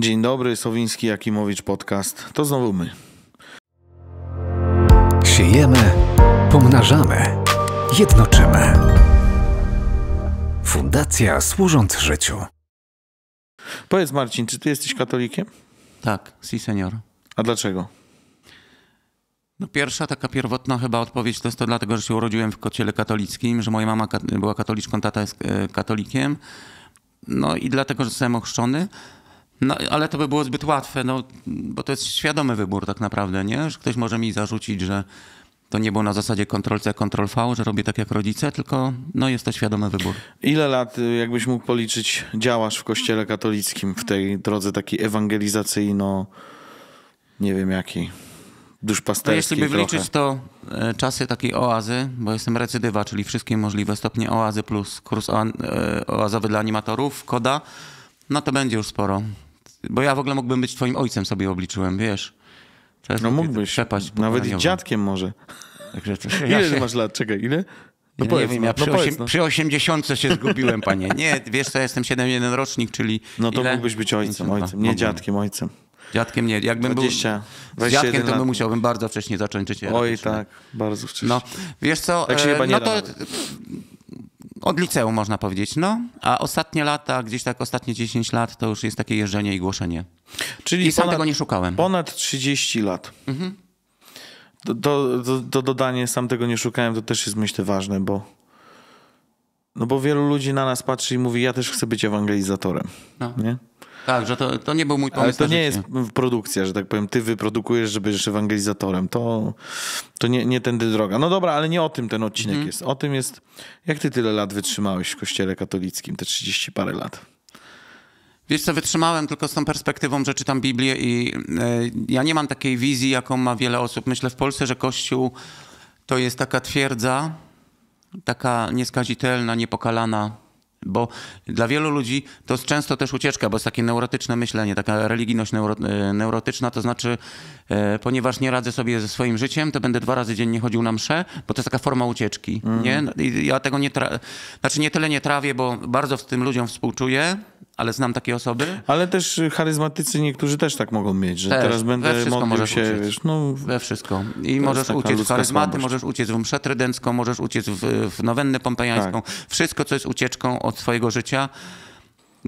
Dzień dobry, Sowiński Jakimowicz Podcast. To znowu my. Siejemy, pomnażamy, jednoczymy. Fundacja służąc życiu. Powiedz Marcin, czy ty jesteś katolikiem? Tak, si senior. A dlaczego? No pierwsza taka pierwotna chyba odpowiedź to jest to dlatego, że się urodziłem w kościele katolickim, że moja mama była katoliczką, tata jest e, katolikiem. No i dlatego, że zostałem ochrzczony. No, ale to by było zbyt łatwe, no, bo to jest świadomy wybór tak naprawdę, nie? Że ktoś może mi zarzucić, że to nie było na zasadzie Ctrl-C, Ctrl-V, że robię tak jak rodzice, tylko no, jest to świadomy wybór. Ile lat, y, jakbyś mógł policzyć, działasz w kościele katolickim w tej drodze takiej ewangelizacyjno, nie wiem jakiej, no, duszpasterskiej no, Jeśli by wliczyć to e, czasy takiej oazy, bo jestem recydywa, czyli wszystkie możliwe stopnie oazy plus kurs e, oazowy dla animatorów, koda, no to będzie już sporo. Bo ja w ogóle mógłbym być twoim ojcem, sobie obliczyłem, wiesz. Teraz no mógłbyś, nawet i dziadkiem może. Także to, ja ile się... masz lat? Czekaj, ile? No ja powiedz, wiem, no. ja no, przy, no 80 się zgubiłem, panie. Nie, wiesz co, ja jestem 71 rocznik, czyli... No to ile? mógłbyś być ojcem, ojcem, nie dziadkiem, ojcem. Dziadkiem nie, jakbym 20, był z dziadkiem, to bym musiałbym bardzo wcześnie zacząć życie. Oj tak, bardzo no, wcześnie. No, wiesz co, tak się e, chyba nie no to od liceum można powiedzieć, no. A ostatnie lata, gdzieś tak ostatnie 10 lat to już jest takie jeżdżenie i głoszenie. Czyli I sam ponad, tego nie szukałem. Ponad 30 lat. Mhm. Do, do, dodanie sam tego nie szukałem, to też jest myślę ważne, bo no bo wielu ludzi na nas patrzy i mówi, ja też chcę być ewangelizatorem. No. Nie? Tak, że to, to nie był mój pomysł. Ale to nie jest produkcja, że tak powiem, ty wyprodukujesz, żeby będziesz ewangelizatorem. To, to nie, nie tędy droga. No dobra, ale nie o tym ten odcinek mhm. jest. O tym jest, jak ty tyle lat wytrzymałeś w kościele katolickim, te 30 parę lat? Wiesz co, wytrzymałem tylko z tą perspektywą, że czytam Biblię i y, ja nie mam takiej wizji, jaką ma wiele osób. Myślę w Polsce, że Kościół to jest taka twierdza, taka nieskazitelna, niepokalana, bo dla wielu ludzi to jest często też ucieczka, bo jest takie neurotyczne myślenie, taka religijność neuro, e, neurotyczna, to znaczy, e, ponieważ nie radzę sobie ze swoim życiem, to będę dwa razy dziennie chodził na msze, bo to jest taka forma ucieczki. Mm. Nie? No I ja tego nie, tra- znaczy nie tyle nie trawię, bo bardzo w tym ludziom współczuję, ale znam takie osoby. Ale też charyzmatycy niektórzy też tak mogą mieć, że też, teraz będę mógł się, wiesz, no... We wszystko. I możesz uciec w charyzmaty, słabość. możesz uciec w mszę trydencką, możesz uciec w, w nowennę pompejańską. Tak. Wszystko, co jest ucieczką od swojego życia.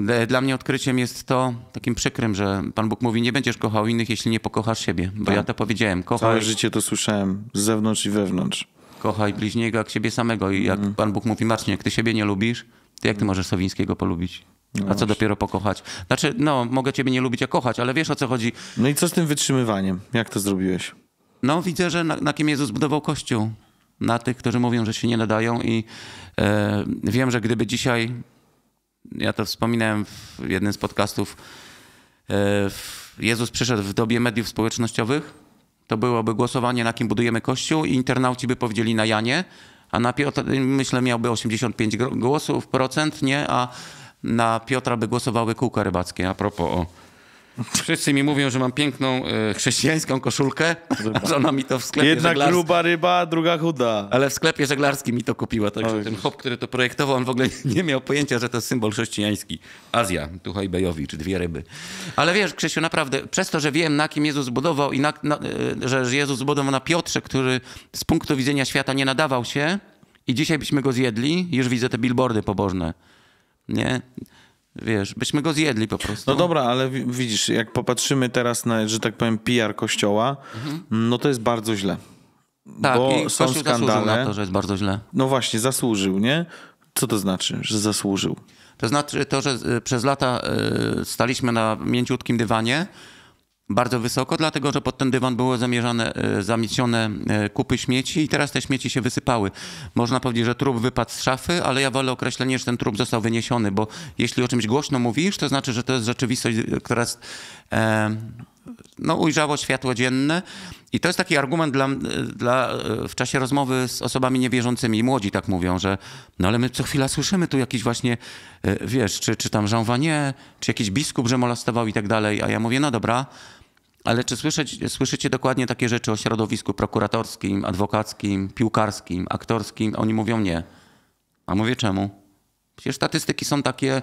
E, dla mnie odkryciem jest to takim przykrym, że Pan Bóg mówi, nie będziesz kochał innych, jeśli nie pokochasz siebie. Bo tak. ja to powiedziałem. Kochaj... Całe życie to słyszałem, z zewnątrz i wewnątrz. Kochaj bliźniego jak siebie samego. I jak mm. Pan Bóg mówi, Marcin, jak ty siebie nie lubisz, to jak ty mhm. możesz Sowińskiego polubić? No a co dopiero pokochać? Znaczy, no, mogę ciebie nie lubić, a kochać, ale wiesz o co chodzi. No i co z tym wytrzymywaniem? Jak to zrobiłeś? No, widzę, że na, na kim Jezus budował Kościół. Na tych, którzy mówią, że się nie nadają i e, wiem, że gdyby dzisiaj, ja to wspominałem w jednym z podcastów, e, w, Jezus przyszedł w dobie mediów społecznościowych, to byłoby głosowanie, na kim budujemy Kościół i internauci by powiedzieli na Janie, a na Piotr, myślę, miałby 85 głosów, procent, nie? A na Piotra by głosowały kółka rybackie. A propos o... Wszyscy mi mówią, że mam piękną e, chrześcijańską koszulkę, że ona mi to w sklepie Jedna gruba ryba, druga chuda. Ale w sklepie żeglarskim mi to kupiła, także ten chłop, który to projektował, on w ogóle nie miał pojęcia, że to jest symbol chrześcijański. Azja, Tuchaj Bejowicz, dwie ryby. Ale wiesz, Krzysiu, naprawdę, przez to, że wiem, na kim Jezus budował i na, na, e, że Jezus zbudował na Piotrze, który z punktu widzenia świata nie nadawał się i dzisiaj byśmy go zjedli, już widzę te billboardy pobożne nie? Wiesz, byśmy go zjedli po prostu. No dobra, ale widzisz, jak popatrzymy teraz na, że tak powiem, PR kościoła, mhm. no to jest bardzo źle. Tak, bo i są skandale. na to, że jest bardzo źle. No właśnie, zasłużył, nie? Co to znaczy, że zasłużył? To znaczy to, że y, przez lata y, staliśmy na mięciutkim dywanie, bardzo wysoko, dlatego że pod ten dywan były zamierzane, e, zamiecione e, kupy śmieci i teraz te śmieci się wysypały. Można powiedzieć, że trup wypadł z szafy, ale ja wolę określenie, że ten trup został wyniesiony, bo jeśli o czymś głośno mówisz, to znaczy, że to jest rzeczywistość, e, która jest, e, no, ujrzało światło dzienne. I to jest taki argument dla, dla, w czasie rozmowy z osobami niewierzącymi. I młodzi tak mówią, że no ale my co chwila słyszymy tu jakiś właśnie, wiesz, czy, czy tam Jean Vanier, czy jakiś biskup, że molestował i tak dalej. A ja mówię, no dobra, ale czy słyszeć, słyszycie dokładnie takie rzeczy o środowisku prokuratorskim, adwokackim, piłkarskim, aktorskim? Oni mówią nie. A mówię czemu? Przecież statystyki są takie.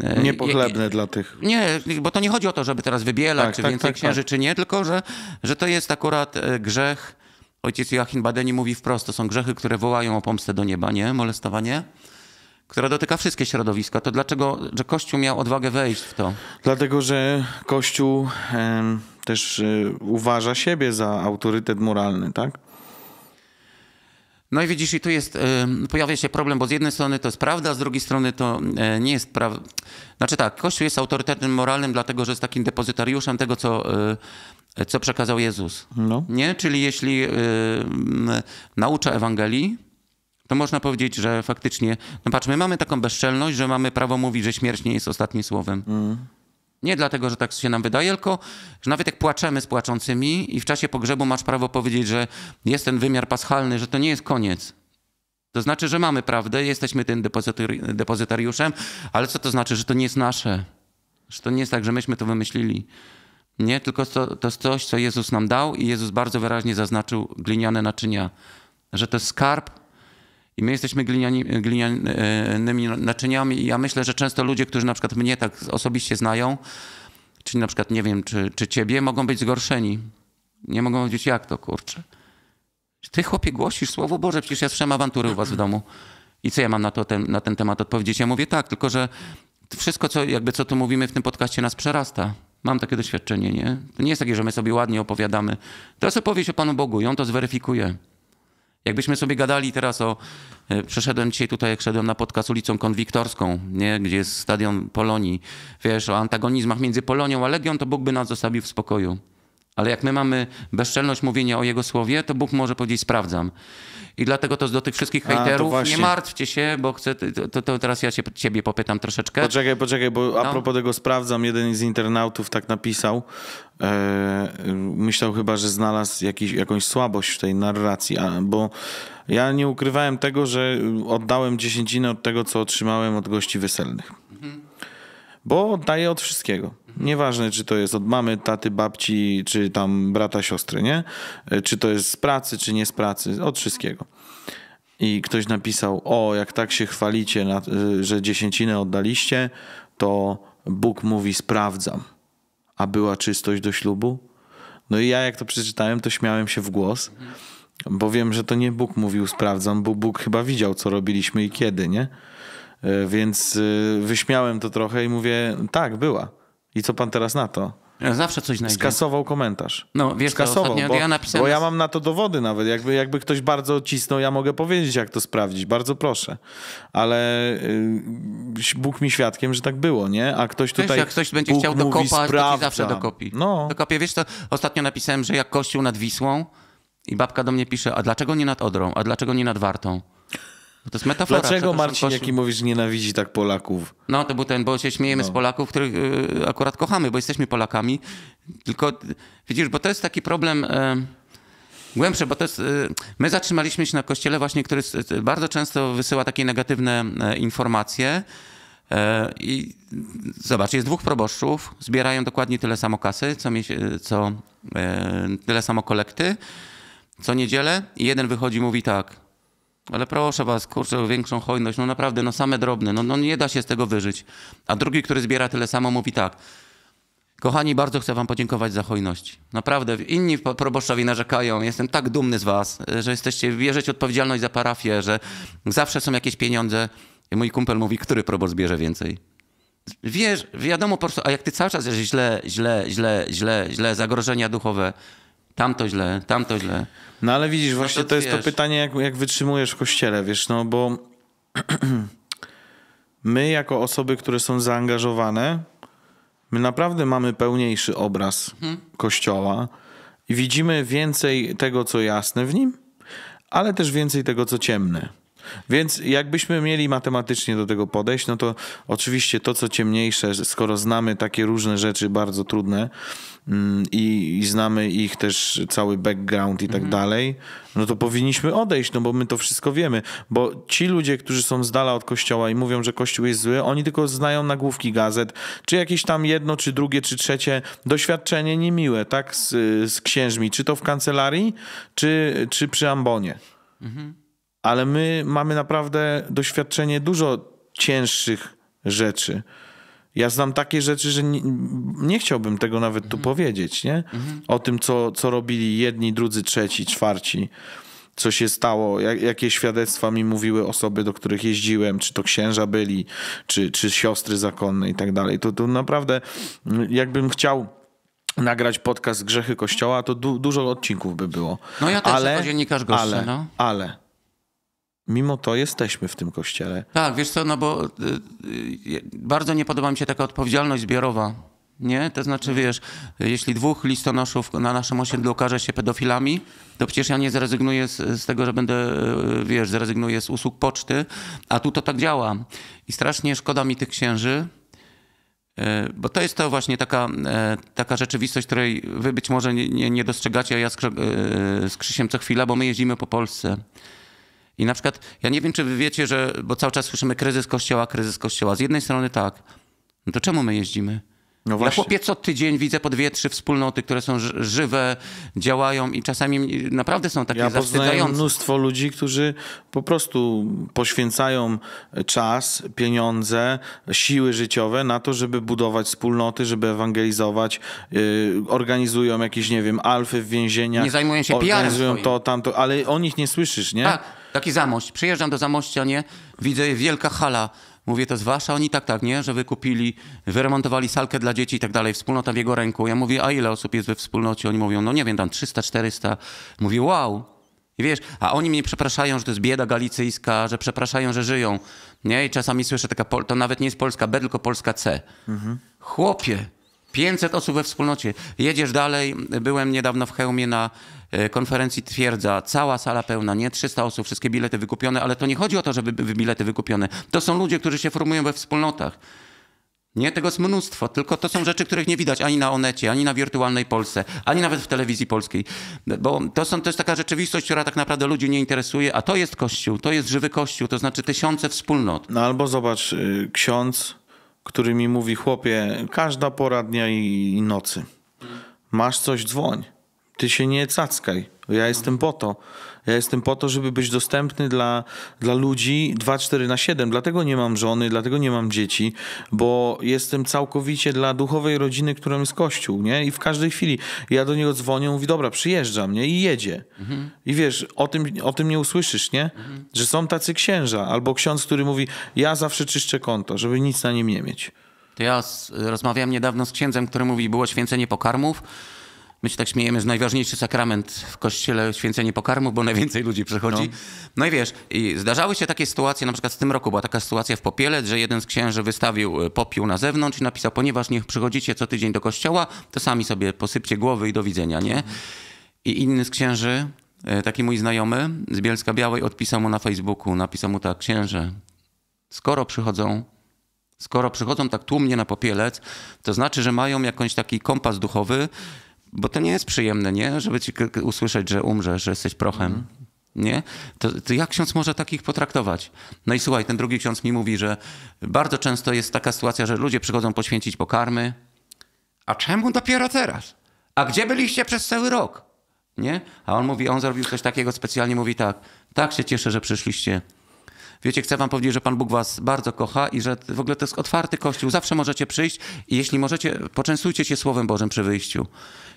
E, Niepochlebne dla tych. Nie, bo to nie chodzi o to, żeby teraz wybielać, tak, czy tak, więcej tak, tak, księży, czy nie, tylko że, że to jest akurat e, grzech. Ojciec Joachim Badeni mówi wprost, to są grzechy, które wołają o pomstę do nieba, nie? Molestowanie która dotyka wszystkie środowiska, to dlaczego że Kościół miał odwagę wejść w to? Dlatego, że Kościół też e, uważa siebie za autorytet moralny, tak? No i widzisz, i tu jest, y, pojawia się problem, bo z jednej strony to jest prawda, z drugiej strony to y, nie jest prawda. Znaczy tak, Kościół jest autorytetem moralnym, dlatego że jest takim depozytariuszem tego, co e, co przekazał Jezus. No. Nie? Czyli jeśli y, naucza Ewangelii, to można powiedzieć, że faktycznie, no patrz, my mamy taką bezczelność, że mamy prawo mówić, że śmierć nie jest ostatnim słowem. Mm. Nie dlatego, że tak się nam wydaje, tylko że nawet jak płaczemy z płaczącymi i w czasie pogrzebu masz prawo powiedzieć, że jest ten wymiar paschalny, że to nie jest koniec. To znaczy, że mamy prawdę, jesteśmy tym depozytariuszem, ale co to znaczy, że to nie jest nasze? Że to nie jest tak, że myśmy to wymyślili. Nie, tylko to, to jest coś, co Jezus nam dał i Jezus bardzo wyraźnie zaznaczył gliniane naczynia, że to jest skarb, i my jesteśmy gliniani, glinianymi naczyniami i ja myślę, że często ludzie, którzy na przykład mnie tak osobiście znają, czyli na przykład nie wiem, czy, czy ciebie, mogą być zgorszeni. Nie mogą powiedzieć, jak to, kurczę. Ty, chłopie, głosisz Słowo Boże, przecież ja słyszałem awantury u was w domu. I co ja mam na, to, ten, na ten temat odpowiedzieć? Ja mówię tak, tylko że wszystko, co, jakby, co tu mówimy w tym podcaście, nas przerasta. Mam takie doświadczenie, nie? To nie jest takie, że my sobie ładnie opowiadamy. Teraz opowieść o Panu Bogu i on to zweryfikuje. Jakbyśmy sobie gadali teraz o. E, przeszedłem dzisiaj tutaj, jak szedłem na podcast ulicą Konwiktorską, nie? gdzie jest stadion Polonii. Wiesz, o antagonizmach między Polonią a Legią, to Bóg by nas zostawił w spokoju. Ale jak my mamy bezczelność mówienia o Jego słowie, to Bóg może powiedzieć: Sprawdzam. I dlatego to do tych wszystkich hejterów, nie martwcie się, bo chcę, to, to teraz ja się, ciebie popytam troszeczkę. Poczekaj, poczekaj, bo a no. propos tego sprawdzam, jeden z internautów tak napisał, e, myślał chyba, że znalazł jakiś, jakąś słabość w tej narracji, bo ja nie ukrywałem tego, że oddałem dziesięcinę od tego, co otrzymałem od gości weselnych bo daje od wszystkiego. Nieważne, czy to jest od mamy, taty, babci, czy tam brata, siostry, nie? E, czy to jest z pracy, czy nie z pracy, od wszystkiego. I ktoś napisał: O, jak tak się chwalicie, e, że dziesięcinę oddaliście, to Bóg mówi: Sprawdzam. A była czystość do ślubu? No i ja, jak to przeczytałem, to śmiałem się w głos, bo wiem, że to nie Bóg mówił: Sprawdzam, bo Bóg chyba widział, co robiliśmy i kiedy, nie? E, więc e, wyśmiałem to trochę i mówię, tak, była. I co pan teraz na to? Zawsze coś znajdzie. Skasował komentarz. No, wiesz, Skasował, bo, ja napisałem... Bo ja mam na to dowody nawet. Jakby, jakby ktoś bardzo cisnął, ja mogę powiedzieć, jak to sprawdzić. Bardzo proszę. Ale y, Bóg mi świadkiem, że tak było, nie? A ktoś tutaj... Wiesz, jak ktoś będzie Bóg chciał dokopać, to ci zawsze dokopi. No. Dokopię. Wiesz co, ostatnio napisałem, że jak kościół nad Wisłą i babka do mnie pisze, a dlaczego nie nad Odrą? A dlaczego nie nad Wartą? Bo to jest metafora. Dlaczego Marcin, koszul... jaki mówisz, nienawidzi tak Polaków? No, to był ten, bo się śmiejemy no. z Polaków, których y, akurat kochamy, bo jesteśmy Polakami. Tylko widzisz, bo to jest taki problem... Y bo to jest, y, my zatrzymaliśmy się na kościele właśnie, który y, bardzo często wysyła takie negatywne e, informacje e, i zobacz, jest dwóch proboszczów, zbierają dokładnie tyle samo kasy, co, y, co e, tyle samo kolekty co niedzielę i jeden wychodzi mówi tak, ale proszę was, kurczę, o większą hojność, no naprawdę, no same drobne, no, no nie da się z tego wyżyć. A drugi, który zbiera tyle samo, mówi tak. Kochani, bardzo chcę wam podziękować za hojność. Naprawdę, inni proboszczowie narzekają, jestem tak dumny z was, że jesteście, wierzyć odpowiedzialność za parafię, że zawsze są jakieś pieniądze. I mój kumpel mówi, który proboszcz bierze więcej? Wiesz, wiadomo po prostu, a jak ty cały czas źle, źle, źle, źle, źle, zagrożenia duchowe, to źle, to źle. No ale widzisz, właśnie to, znaczy, to jest wiesz. to pytanie, jak, jak wytrzymujesz w kościele, wiesz, no bo my jako osoby, które są zaangażowane, my naprawdę mamy pełniejszy obraz mhm. kościoła i widzimy więcej tego, co jasne w nim, ale też więcej tego, co ciemne. Więc jakbyśmy mieli matematycznie do tego podejść, no to oczywiście to, co ciemniejsze, skoro znamy takie różne rzeczy bardzo trudne mm, i, i znamy ich też cały background i tak mhm. dalej, no to powinniśmy odejść, no bo my to wszystko wiemy. Bo ci ludzie, którzy są z dala od kościoła i mówią, że kościół jest zły, oni tylko znają nagłówki gazet, czy jakieś tam jedno, czy drugie, czy trzecie doświadczenie niemiłe, tak, z, z księżmi, czy to w kancelarii, czy, czy przy ambonie. Mhm ale my mamy naprawdę doświadczenie dużo cięższych rzeczy. Ja znam takie rzeczy, że nie, nie chciałbym tego nawet tu mhm. powiedzieć, nie? Mhm. O tym, co, co robili jedni, drudzy, trzeci, czwarci, co się stało, jak, jakie świadectwa mi mówiły osoby, do których jeździłem, czy to księża byli, czy, czy siostry zakonne i tak dalej. To, to naprawdę, jakbym chciał nagrać podcast Grzechy Kościoła, to du dużo odcinków by było. No ja też ale, jako dziennikarz gości, ale, no. ale mimo to jesteśmy w tym kościele. Tak, wiesz co, no bo y, y bardzo nie podoba mi się taka odpowiedzialność zbiorowa. Nie? To znaczy, mhm. wiesz, jeśli dwóch listonoszów na naszym osiedlu okaże się pedofilami, to przecież ja nie zrezygnuję z, z, tego, że będę, y, wiesz, zrezygnuję z usług poczty, a tu to tak działa. I strasznie szkoda mi tych księży, y, bo to jest to właśnie taka, taka rzeczywistość, której wy być może nie, nie dostrzegacie, a ja z, z Krzysiem co chwila, bo my jeździmy po Polsce. I na przykład, ja nie wiem, czy wy wiecie, że, bo cały czas słyszymy kryzys kościoła, kryzys kościoła. Z jednej strony tak, no to czemu my jeździmy? No właśnie. Ja chłopie co tydzień widzę po dwie, trzy wspólnoty, które są żywe, działają i czasami naprawdę są takie ja zawstydzające. mnóstwo ludzi, którzy po prostu poświęcają czas, pieniądze, siły życiowe na to, żeby budować wspólnoty, żeby ewangelizować, yy, organizują jakieś, nie wiem, alfy w więzieniach. Nie zajmują się organizują PR Organizują to, tamto, ale o nich nie słyszysz, nie? Tak. Taki Zamość. Przyjeżdżam do Zamościa, nie? Widzę wielka hala. Mówię, to z wasza? Oni tak, tak, nie? Że wykupili, wyremontowali salkę dla dzieci i tak dalej. Wspólnota w jego ręku. Ja mówię, a ile osób jest we wspólnocie? Oni mówią, no nie wiem, tam 300, 400. Mówię, wow. I wiesz, a oni mnie przepraszają, że to jest bieda galicyjska, że przepraszają, że żyją. Nie? I czasami słyszę taka, to nawet nie jest Polska B, tylko Polska C. Mhm. Chłopie, 500 osób we wspólnocie. Jedziesz dalej. Byłem niedawno w Hełmie na e, konferencji twierdza, cała sala pełna, nie 300 osób, wszystkie bilety wykupione, ale to nie chodzi o to, żeby były bilety wykupione. To są ludzie, którzy się formują we wspólnotach. Nie, tego jest mnóstwo, tylko to są rzeczy, których nie widać ani na Onecie, ani na wirtualnej Polsce, ani nawet w telewizji polskiej. Bo to, są, to jest taka rzeczywistość, która tak naprawdę ludzi nie interesuje, a to jest Kościół, to jest żywy Kościół, to znaczy tysiące wspólnot. No albo zobacz, y, ksiądz który mi mówi, chłopie, każda pora dnia i, i nocy, masz coś, dzwoń, ty się nie cackaj, ja jestem po to, ja jestem po to, żeby być dostępny dla, dla ludzi 2-4 na 7. Dlatego nie mam żony, dlatego nie mam dzieci, bo jestem całkowicie dla duchowej rodziny, którą jest Kościół, nie? I w każdej chwili ja do niego dzwonię, mówi, dobra, przyjeżdżam, nie? I jedzie. Mhm. I wiesz, o tym, o tym nie usłyszysz, nie? Mhm. Że są tacy księża, albo ksiądz, który mówi, ja zawsze czyszczę konto, żeby nic na nim nie mieć. To ja z, rozmawiałem niedawno z księdzem, który mówi, było święcenie pokarmów, My się tak śmiejemy, że najważniejszy sakrament w kościele święcenie pokarmu, bo najwięcej ludzi przychodzi. No, no i wiesz, i zdarzały się takie sytuacje, na przykład w tym roku była taka sytuacja w popielec, że jeden z księży wystawił e, popiół na zewnątrz i napisał, ponieważ niech przychodzicie co tydzień do kościoła, to sami sobie posypcie głowy i do widzenia, nie? Tak. I inny z księży, e, taki mój znajomy z Bielska Białej, odpisał mu na Facebooku, napisał mu tak, księże, skoro przychodzą skoro przychodzą tak tłumnie na popielec, to znaczy, że mają jakiś taki kompas duchowy, bo to nie jest przyjemne, nie? Żeby ci usłyszeć, że umrzesz, że jesteś prochem. Mm. Nie? To, to, jak ksiądz może takich potraktować? No i słuchaj, ten drugi ksiądz mi mówi, że bardzo często jest taka sytuacja, że ludzie przychodzą poświęcić pokarmy. A czemu dopiero teraz? A gdzie byliście przez cały rok? Nie? A on mówi, on zrobił coś takiego specjalnie, mówi tak, tak się cieszę, że przyszliście. Wiecie, chcę wam powiedzieć, że Pan Bóg was bardzo kocha i że w ogóle to jest otwarty kościół. Zawsze możecie przyjść i jeśli możecie, poczęstujcie się Słowem Bożym przy wyjściu.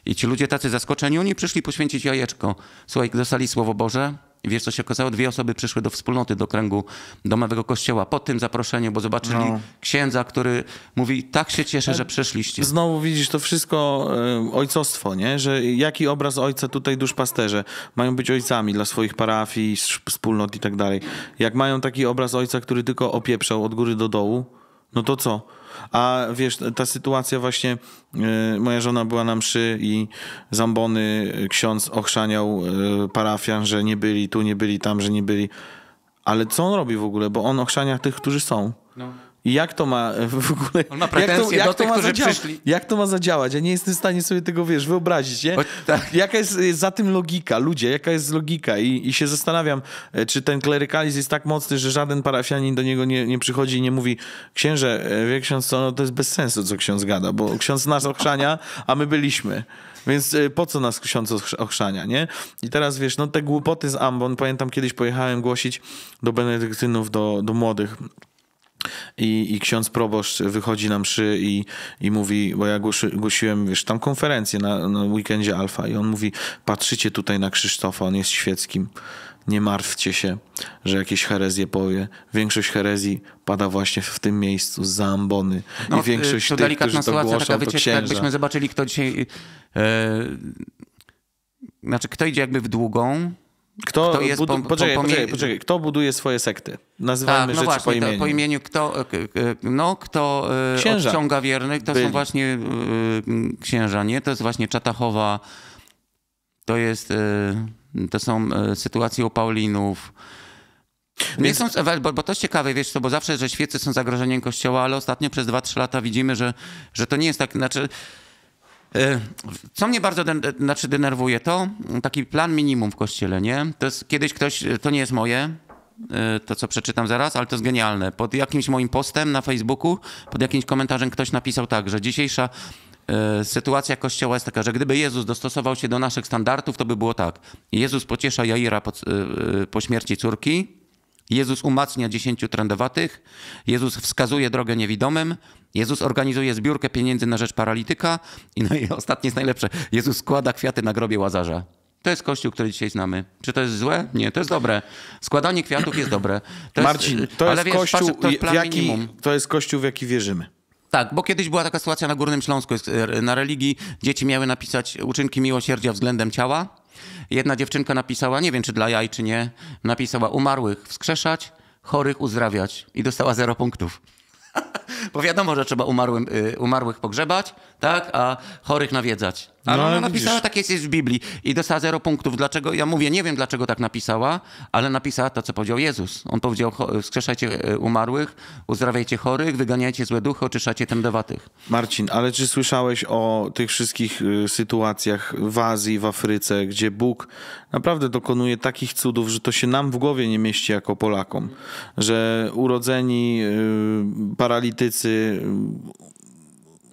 I ci ludzie tacy zaskoczeni, oni przyszli poświęcić jajeczko. Słuchaj, dostali Słowo Boże. I wiesz, co się okazało? Dwie osoby przyszły do wspólnoty, do kręgu domowego kościoła po tym zaproszeniu, bo zobaczyli no. księdza, który mówi, tak się cieszę, że przyszliście. Znowu widzisz to wszystko e, ojcostwo, nie? Że jaki obraz ojca tutaj duszpasterze? Mają być ojcami dla swoich parafii, wspólnot i tak dalej. Jak mają taki obraz ojca, który tylko opieprzał od góry do dołu, no to co? A wiesz, ta sytuacja właśnie, yy, moja żona była na mszy i zambony ksiądz ochrzaniał yy, parafian, że nie byli tu, nie byli tam, że nie byli. Ale co on robi w ogóle? Bo on ochrzania tych, którzy są. No. I jak to ma e, w ogóle... On ma jak to, do tych, ma którzy zadziałać? przyszli. Jak to ma zadziałać? Ja nie jestem w stanie sobie tego, wiesz, wyobrazić, nie? Tak. Jaka jest e, za tym logika? Ludzie, jaka jest logika? I, I się zastanawiam, e, czy ten klerykalizm jest tak mocny, że żaden parafianin do niego nie, nie przychodzi i nie mówi księże, wie ksiądz co, no to jest bez sensu, co ksiądz gada, bo ksiądz nas ochrzania, a my byliśmy. Więc po co nas ksiądz ochrzania, nie? I teraz wiesz, no te głupoty z Ambon, pamiętam kiedyś pojechałem głosić do benedyktynów, do, do młodych i, I ksiądz proboszcz wychodzi na mszy i, i mówi, bo ja głosi, głosiłem, wiesz, tam konferencję na, na weekendzie Alfa i on mówi, patrzycie tutaj na Krzysztofa, on jest świeckim, nie martwcie się, że jakieś herezje powie. Większość herezji pada właśnie w tym miejscu, z ambony. No, I większość y, to tych, którzy to głoszą, taka wycieczka, to tak jakbyśmy zobaczyli, kto dzisiaj... Yy, znaczy, kto idzie jakby w długą, kto, kto jest budu- poczekaj, poczekaj, poczekaj, kto buduje swoje sekty? Nazywamy tak, no rzeczy po imieniu. po imieniu. Kto, e, e, no, kto e, księża. odciąga wiernych, to Byli. są właśnie księża, nie? To jest właśnie Czatachowa, to jest, to są sytuacje u Paulinów. Nie są, bo, bo to jest ciekawe, wiesz co, bo zawsze, że świece są zagrożeniem kościoła, ale ostatnio przez 2-3 lata widzimy, że, że to nie jest tak, znaczy... Y, co mnie bardzo den, znaczy denerwuje, to taki plan minimum w kościele, nie? To jest, kiedyś ktoś, to nie jest moje, y, to co przeczytam zaraz, ale to jest genialne. Pod jakimś moim postem na Facebooku, pod jakimś komentarzem ktoś napisał tak, że dzisiejsza y, sytuacja Kościoła jest taka, że gdyby Jezus dostosował się do naszych standardów, to by było tak. Jezus pociesza Jaira po, po śmierci córki, Jezus umacnia dziesięciu trędowatych, Jezus wskazuje drogę niewidomym, Jezus organizuje zbiórkę pieniędzy na rzecz paralityka i, no i ostatnie jest najlepsze. Jezus składa kwiaty na grobie Łazarza. To jest kościół, który dzisiaj znamy. Czy to jest złe? Nie, to jest dobre. Składanie kwiatów jest dobre. To Marcin, jest, to, jest wiesz, kościół, to, jest jaki, to jest kościół, w jaki wierzymy. Tak, bo kiedyś była taka sytuacja na Górnym Śląsku. E, na religii dzieci miały napisać uczynki miłosierdzia względem ciała. Jedna dziewczynka napisała, nie wiem czy dla jaj, czy nie, napisała umarłych wskrzeszać, chorych uzdrawiać i dostała zero punktów. Bo wiadomo, że trzeba umarłym, y, umarłych pogrzebać, tak, a chorych nawiedzać. No, ale no, ona napisała widzisz. tak, jest, w Biblii i dostała zero punktów. Dlaczego? Ja mówię, nie wiem dlaczego tak napisała, ale napisała to, co powiedział Jezus. On powiedział, wskrzeszajcie e, umarłych, uzdrawiajcie chorych, wyganiajcie złe duchy, oczyszczacie tędowatych. Marcin, ale czy słyszałeś o tych wszystkich e, sytuacjach w Azji, w Afryce, gdzie Bóg naprawdę dokonuje takich cudów, że to się nam w głowie nie mieści jako Polakom, że urodzeni e, paralitycy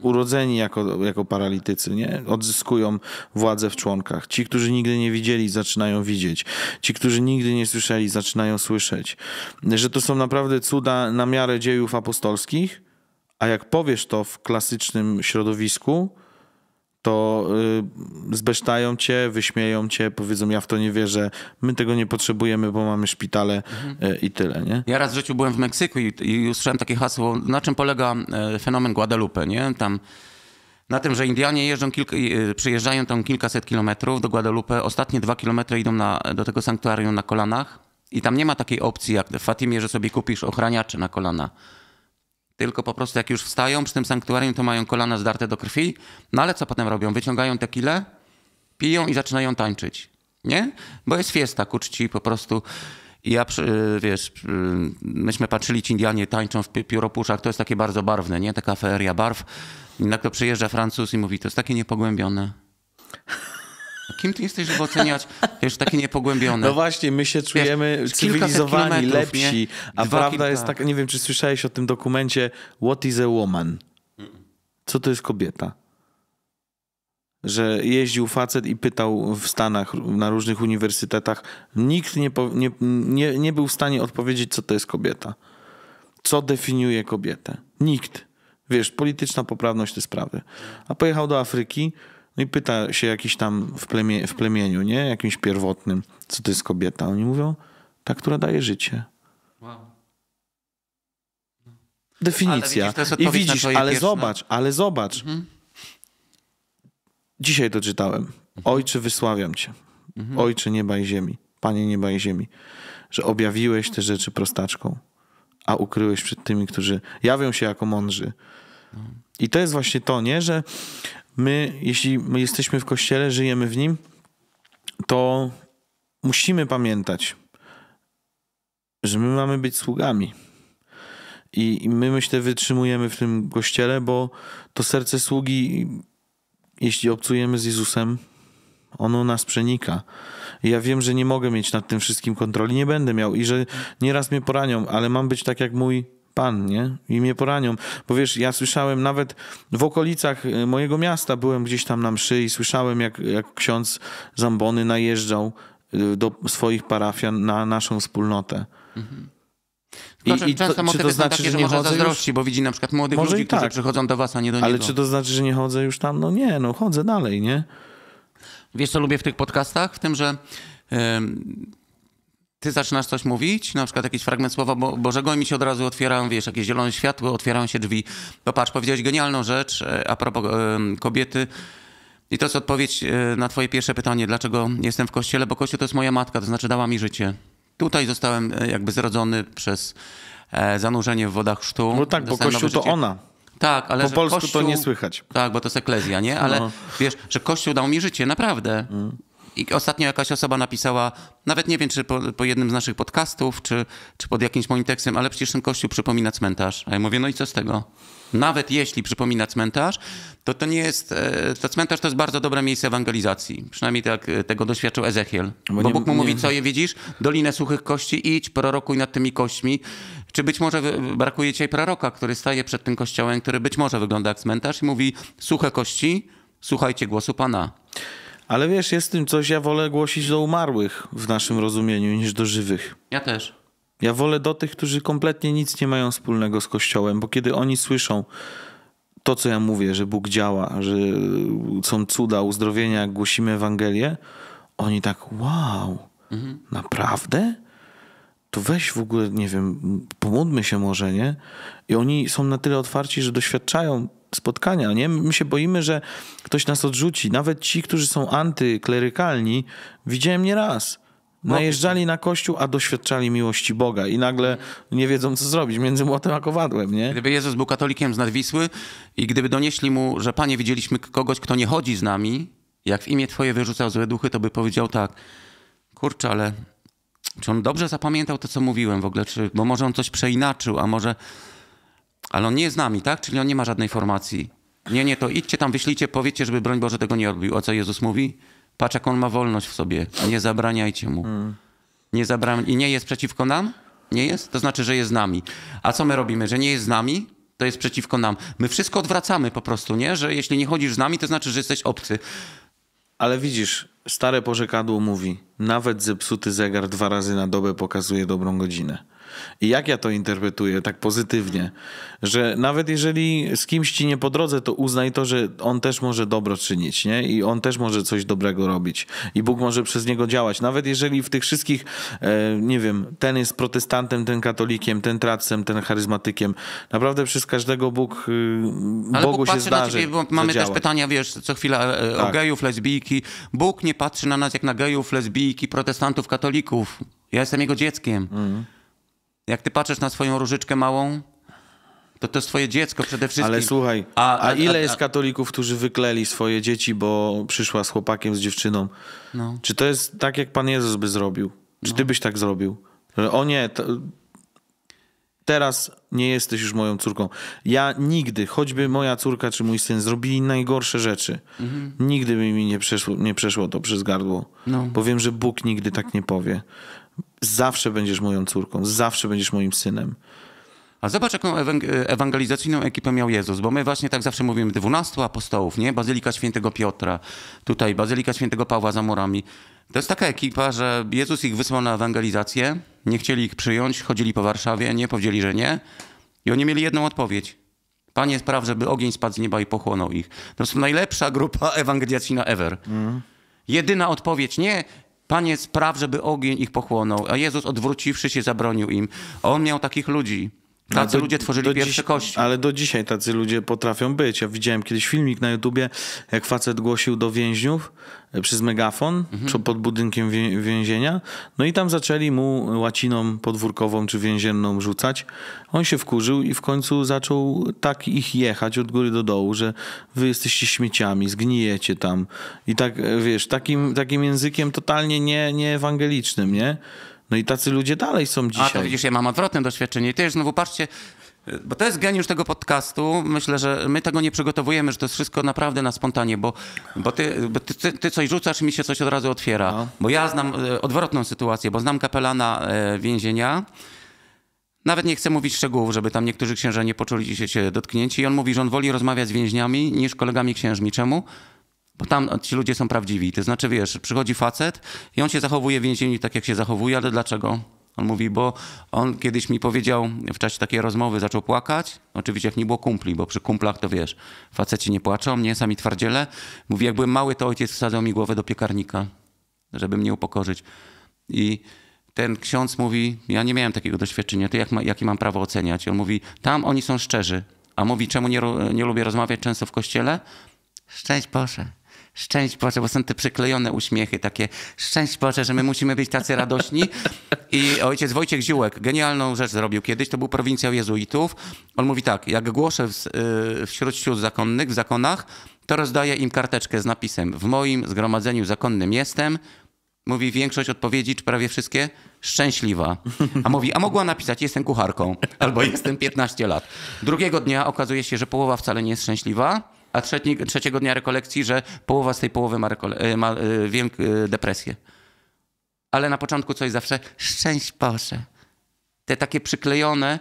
urodzeni jako, jako paralitycy, nie? Odzyskują władzę w członkach. Ci, którzy nigdy nie widzieli, zaczynają widzieć. Ci, którzy nigdy nie słyszeli, zaczynają słyszeć. Że to są naprawdę cuda na miarę dziejów apostolskich, a jak powiesz to w klasycznym środowisku, to y, zbesztają cię, wyśmieją cię, powiedzą ja w to nie wierzę, my tego nie potrzebujemy, bo mamy szpitale mhm. Y, i tyle, nie? Ja raz w życiu byłem w Meksyku i, i usłyszałem takie hasło, na czym polega e, fenomen Guadalupe, nie? Tam na tym, że Indianie jeżdżą kilka, y, przyjeżdżają tam kilkaset kilometrów do Guadalupe, ostatnie dwa kilometry idą na, do tego sanktuarium na kolanach i tam nie ma takiej opcji jak w Fatimie, że sobie kupisz ochraniaczy na kolana tylko po prostu jak już wstają przy tym sanktuarium, to mają kolana zdarte do krwi, no ale co potem robią? Wyciągają kile, piją i zaczynają tańczyć, nie? Bo jest fiesta ku czci po prostu. I ja, wiesz, myśmy patrzyli, ci Indianie tańczą w pióropuszach, to jest takie bardzo barwne, nie? Taka feria barw. I na to przyjeżdża Francuz i mówi, to jest takie niepogłębione. Kim ty jesteś, żeby oceniać, wiesz, takie niepogłębione? No właśnie, my się czujemy wiesz, cywilizowani, lepsi, nie? a Dwa prawda jest taka, nie wiem, czy słyszałeś o tym dokumencie What is a woman? Co to jest kobieta? że jeździł facet i pytał w Stanach, na różnych uniwersytetach. Nikt nie, nie, nie, nie, był w stanie odpowiedzieć, co to jest kobieta. Co definiuje kobietę? Nikt. Wiesz, polityczna poprawność tej sprawy. A pojechał do Afryki, no i pyta się jakiś tam w, plemie, w plemieniu, nie? Jakimś pierwotnym, co to jest kobieta. Oni mówią, ta, która daje życie. Wow. Definicja. widzisz, I widzisz, ale pierwsze... zobacz, ale zobacz. Mhm. Dzisiaj to czytałem. Mhm. Ojcze, wysławiam cię. Mhm. Ojcze nieba i ziemi, Panie nieba i ziemi, że objawiłeś te rzeczy prostaczką, a ukryłeś przed tymi, którzy jawią się jako mądrzy. No. I to jest właśnie to, nie? Że my, jeśli my jesteśmy w kościele, żyjemy w nim, to musimy pamiętać, że my mamy być sługami. I, I my, myślę, wytrzymujemy w tym kościele, bo to serce sługi, jeśli obcujemy z Jezusem, ono nas przenika. Ja wiem, że nie mogę mieć nad tym wszystkim kontroli, nie będę miał i że nieraz mnie poranią, ale mam być tak jak mój pan, nie? I mnie poranią. Bo wiesz, ja słyszałem nawet w okolicach y, mojego miasta, byłem gdzieś tam na mszy i słyszałem, jak, jak ksiądz Zambony najeżdżał y, do swoich parafian na naszą wspólnotę. Mhm. I, I, często to, to znaczy, takie, że, że chodzę? zazdrości, już? bo widzi na przykład młodych może ludzi, tak. którzy przychodzą do was, a nie do Ale niego. Ale czy to znaczy, że nie chodzę już tam? No nie, no chodzę dalej, nie? Wiesz, co lubię w tych podcastach? W tym, że... Yy ty zaczynasz coś mówić, na przykład jakiś fragment Słowa Bo Bożego i mi się od razu otwierają, wiesz, jakieś zielone światło, otwierają się drzwi. Popatrz, no powiedziałeś genialną rzecz e, a propos e, kobiety. I to jest odpowiedź e, na twoje pierwsze pytanie, dlaczego jestem w Kościele, bo Kościół to jest moja matka, to znaczy dała mi życie. Tutaj zostałem e, jakby zrodzony przez e, zanurzenie w wodach sztu. No tak, bo Kościół to ona. Tak, ale po polsku kościół, to nie słychać. Tak, bo to jest eklezja, nie? Ale no. wiesz, że Kościół dał mi życie, naprawdę. Mm. I ostatnio jakaś osoba napisała, nawet nie wiem, czy po, po, jednym z naszych podcastów, czy, czy pod jakimś moim tekstem, ale przecież ten kościół przypomina cmentarz. A ja mówię, no i co z tego? Nawet jeśli przypomina cmentarz, to to nie jest. E, to cmentarz to jest bardzo dobre miejsce ewangelizacji. Przynajmniej tak e, tego doświadczył Ezechiel. Bo, Bo Bóg mu nie... mówi, co je widzisz? Dolinę suchych kości, idź, prorokuj nad tymi kośćmi. Czy być może brakuje dzisiaj proroka, który staje przed tym kościołem, który być może wygląda jak cmentarz i mówi: Suche kości, słuchajcie głosu Pana. Ale wiesz, jest w tym coś, ja wolę głosić do umarłych w naszym rozumieniu niż do żywych. Ja też. Ja wolę do tych, którzy kompletnie nic nie mają wspólnego z Kościołem, bo kiedy oni słyszą to, co ja mówię, że Bóg działa, że są cuda, uzdrowienia, jak głosimy Ewangelię, oni tak, wow, mhm. naprawdę? To weź w ogóle, nie wiem, pomódlmy się może, nie? I oni są na tyle otwarci, że doświadczają spotkania. Nie? My się boimy, że ktoś nas odrzuci. Nawet ci, którzy są antyklerykalni, widziałem nie raz. No. Najeżdżali na kościół, a doświadczali miłości Boga i nagle nie wiedzą, co zrobić między młotem a kowadłem, nie? Gdyby Jezus był katolikiem z Nadwisły i gdyby donieśli mu, że panie, widzieliśmy kogoś, kto nie chodzi z nami, jak w imię twoje wyrzucał złe duchy, to by powiedział tak, kurczę, ale czy on dobrze zapamiętał to, co mówiłem w ogóle, czy, bo może on coś przeinaczył, a może ale on nie jest z nami, tak? Czyli on nie ma żadnej formacji. Nie, nie, to idźcie tam, wyślijcie, powiedzcie, żeby broń Boże tego nie robił. O co Jezus mówi? Patrz, jak on ma wolność w sobie. Nie zabraniajcie mu. Nie zabra... I nie jest przeciwko nam? Nie jest? To znaczy, że jest z nami. A co my robimy? Że nie jest z nami? To jest przeciwko nam. My wszystko odwracamy po prostu, nie? Że jeśli nie chodzisz z nami, to znaczy, że jesteś obcy. Ale widzisz, stare porzekadło mówi, nawet zepsuty zegar dwa razy na dobę pokazuje dobrą godzinę. I jak ja to interpretuję tak pozytywnie, że nawet jeżeli z kimś ci nie po drodze, to uznaj to, że on też może dobro czynić, nie? I on też może coś dobrego robić. I Bóg może przez niego działać. Nawet jeżeli w tych wszystkich, e, nie wiem, ten jest protestantem, ten katolikiem, ten tracem, ten charyzmatykiem, naprawdę przez każdego Bóg, y, Ale Bogu Bóg patrzy się zdarzy. Na ciebie, bo mamy też pytania, wiesz, co chwila e, tak. o gejów, lesbijki. Bóg nie patrzy na nas jak na gejów, lesbijki, protestantów, katolików. Ja jestem jego dzieckiem. Mhm jak ty patrzysz na swoją różyczkę małą, to to swoje dziecko przede wszystkim. Ale słuchaj, a, a, a ile a, jest katolików, którzy wykleli swoje dzieci, bo przyszła z chłopakiem, z dziewczyną? No. Czy to jest tak, jak Pan Jezus by zrobił? Czy no. ty byś tak zrobił? o nie, to, teraz nie jesteś już moją córką. Ja nigdy, choćby moja córka czy mój syn zrobili najgorsze rzeczy, mhm. nigdy by mi nie przeszło, nie przeszło to przez gardło. No. Bo wiem, że Bóg nigdy tak nie powie. Zawsze będziesz moją córką, zawsze będziesz moim synem. A zobacz, jaką ewangelizacyjną ekipę miał Jezus, bo my właśnie tak zawsze mówimy 12 apostołów, nie? Bazylika Świętego Piotra, tutaj Bazylika Świętego Pawła za murami. To jest taka ekipa, że Jezus ich wysłał na ewangelizację, nie chcieli ich przyjąć, chodzili po Warszawie, nie powiedzieli, że nie. I oni mieli jedną odpowiedź. Panie, spraw, żeby ogień spadł z nieba i pochłonął ich. To jest najlepsza grupa ewangelizacyjna ever. Mm. Jedyna odpowiedź, nie Panie, spraw, żeby ogień ich pochłonął. A Jezus odwróciwszy się zabronił im. On miał takich ludzi Tacy do, ludzie tworzyli pierwsze dziś, kości. Ale do dzisiaj tacy ludzie potrafią być. Ja widziałem kiedyś filmik na YouTubie, jak facet głosił do więźniów e, przez megafon mhm. pod budynkiem więzienia. No i tam zaczęli mu łaciną podwórkową czy więzienną rzucać. On się wkurzył i w końcu zaczął tak ich jechać od góry do dołu, że wy jesteście śmieciami, zgnijecie tam. I tak, e, wiesz, takim, takim językiem totalnie nie, nie ewangelicznym, nie? No i tacy ludzie dalej są dzisiaj. A to widzisz, ja mam odwrotne doświadczenie. I już znowu patrzcie, bo to jest geniusz tego podcastu. Myślę, że my tego nie przygotowujemy, że to jest wszystko naprawdę na spontanie, bo, bo, ty, bo ty, ty, ty, coś rzucasz i mi się coś od razu otwiera. No. Bo ja znam e, odwrotną sytuację, bo znam kapelana e, więzienia. Nawet nie chcę mówić szczegółów, żeby tam niektórzy księża nie poczuli się dotknięci. I on mówi, że on woli rozmawiać z więźniami niż kolegami księżmi. Czemu? tam ci ludzie są prawdziwi. To znaczy, wiesz, przychodzi facet i on się zachowuje w więzieniu tak, jak się zachowuje, ale dlaczego? On mówi, bo on kiedyś mi powiedział w czasie takiej rozmowy, zaczął płakać. Oczywiście jak nie było kumpli, bo przy kumplach to wiesz, faceci nie płaczą, nie, sami twardziele. Mówi, jak byłem mały, to ojciec wsadzał mi głowę do piekarnika, żeby mnie upokorzyć. I ten ksiądz mówi, ja nie miałem takiego doświadczenia, to jak ma, jakie mam prawo oceniać? I on mówi, tam oni są szczerzy. A mówi, czemu nie, nie lubię rozmawiać często w kościele? Szczęść Boże szczęść Boże, bo są te przyklejone uśmiechy, takie szczęść Boże, że my musimy być tacy radośni. I ojciec Wojciech Ziółek genialną rzecz zrobił kiedyś, to był prowincjał jezuitów. On mówi tak, jak głoszę w, y, wśród sióstr zakonnych, w zakonach, to rozdaję im karteczkę z napisem w moim zgromadzeniu zakonnym jestem, Mówi większość odpowiedzi, czy prawie wszystkie, szczęśliwa. A mówi, a mogła napisać, jestem kucharką albo jestem 15 lat. Drugiego dnia okazuje się, że połowa wcale nie jest szczęśliwa, a trzeci, trzeciego dnia rekolekcji, że połowa z tej połowy ma, e, ma e, wiem, depresję. Ale na początku coś zawsze szczęść Boże. Te takie przyklejone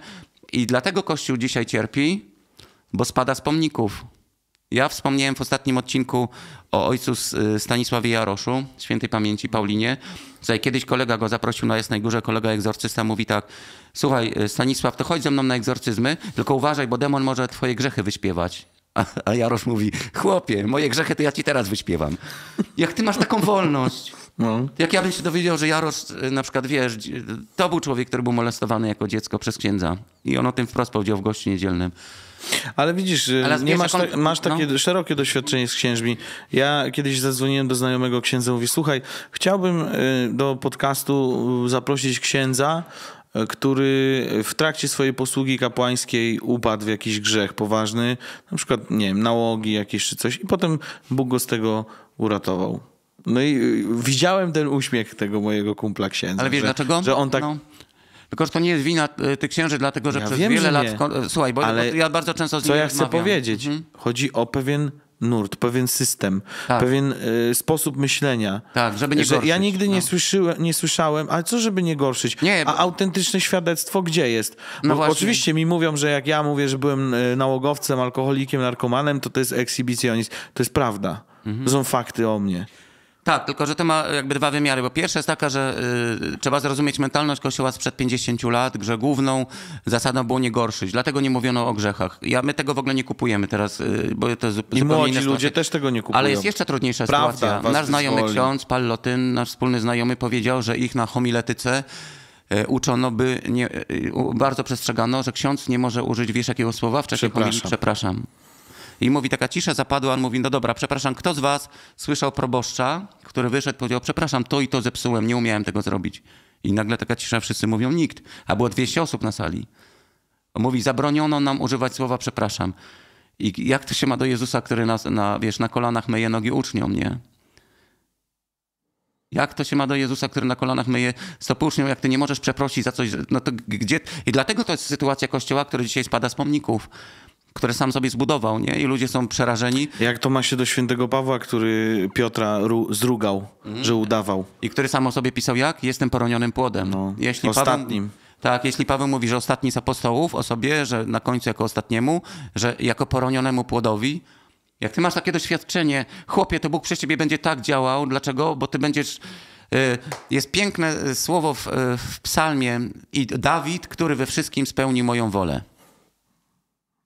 i dlatego Kościół dzisiaj cierpi, bo spada z pomników. Ja wspomniałem w ostatnim odcinku o ojcu e, Stanisławie Jaroszu, świętej pamięci Paulinie. Tutaj kiedyś kolega go zaprosił na Jasnej Górze, kolega egzorcysta mówi tak, słuchaj Stanisław, to chodź ze mną na egzorcyzmy, tylko uważaj, bo demon może twoje grzechy wyśpiewać. A, a Jarosz mówi, chłopie, moje grzechy to ja ci teraz wyśpiewam. Jak ty masz taką wolność. No. Jak ja bym się dowiedział, że Jarosz e, na przykład, wiesz, to był człowiek, który był molestowany jako dziecko przez księdza. I on o tym wprost powiedział w gościu niedzielnym. Ale widzisz, e, Ale nie masz, ta, masz takie no. szerokie doświadczenie z księżmi. Ja kiedyś zadzwoniłem do znajomego księdza, i mówi, słuchaj, chciałbym e, do podcastu zaprosić księdza, który w trakcie swojej posługi kapłańskiej upadł w jakiś grzech poważny, na przykład, nie wiem, nałogi jakieś czy coś, i potem Bóg go z tego uratował. No i y, widziałem ten uśmiech tego mojego kumpla księdza. Ale wiesz że, dlaczego? Że on tak... No. Tylko, że to nie jest wina y, tych księży, dlatego że ja przez wiem, wiele lat... Nie. Y, słuchaj, bo ale ja bardzo często z nimi Co ja chcę powiedzieć? Mhm. Chodzi o pewien nurt, pewien system, tak. pewien y, sposób myślenia. Tak, żeby nie że gorszyć. Ja nigdy no. nie, słyszyłem, nie słyszałem, ale co, żeby nie gorszyć? Nie, bo... A autentyczne świadectwo gdzie jest? No bo oczywiście mi mówią, że jak ja mówię, że byłem e, nałogowcem, alkoholikiem, narkomanem, to to jest ekshibicjonizm. To jest prawda. Mhm. To są fakty o mnie. Tak, tylko że to ma jakby dwa wymiary, bo pierwsza jest taka, że y, trzeba zrozumieć mentalność Kościoła sprzed 50 lat, że główną zasadą było nie gorszyć, dlatego nie mówiono o grzechach. Ja, my tego w ogóle nie kupujemy teraz, y, bo to jest I młodzi ludzie też tego nie kupują. Ale jest jeszcze trudniejsza Prawda, sytuacja. Nasz znajomy ksiądz, Pallotyn, nasz wspólny znajomy powiedział, że ich na homiletyce y, uczono by, nie, y, bardzo przestrzegano, że ksiądz nie może użyć, wiesz jakiego słowa? W czasie przepraszam. Homilii, przepraszam. I mówi, taka cisza zapadła, on mówi, no dobra, przepraszam, kto z was słyszał proboszcza, który wyszedł, powiedział, przepraszam, to i to zepsułem, nie umiałem tego zrobić. I nagle taka cisza, wszyscy mówią, nikt. A było 200 osób na sali. On mówi, zabroniono nam używać słowa przepraszam. I jak to się ma do Jezusa, który nas, na, wiesz, na kolanach myje nogi uczniom, nie? Jak to się ma do Jezusa, który na kolanach myje stopy uczniom, jak ty nie możesz przeprosić za coś, no to gdzie... I dlatego to jest sytuacja Kościoła, który dzisiaj spada z pomników które sam sobie zbudował, nie? I ludzie są przerażeni. Jak to ma się do świętego Pawła, który Piotra zdrugał, mm. że udawał. I który sam o sobie pisał jak? Jestem poronionym płodem. No, jeśli ostatnim. Paweł, tak, jeśli Paweł mówi, że ostatni z apostołów o sobie, że na końcu jako ostatniemu, że jako poronionemu płodowi, jak ty masz takie doświadczenie, chłopie, to Bóg przez ciebie będzie tak działał. Dlaczego? Bo ty będziesz... Y, jest piękne słowo w, y, w psalmie i Dawid, który we wszystkim spełni moją wolę.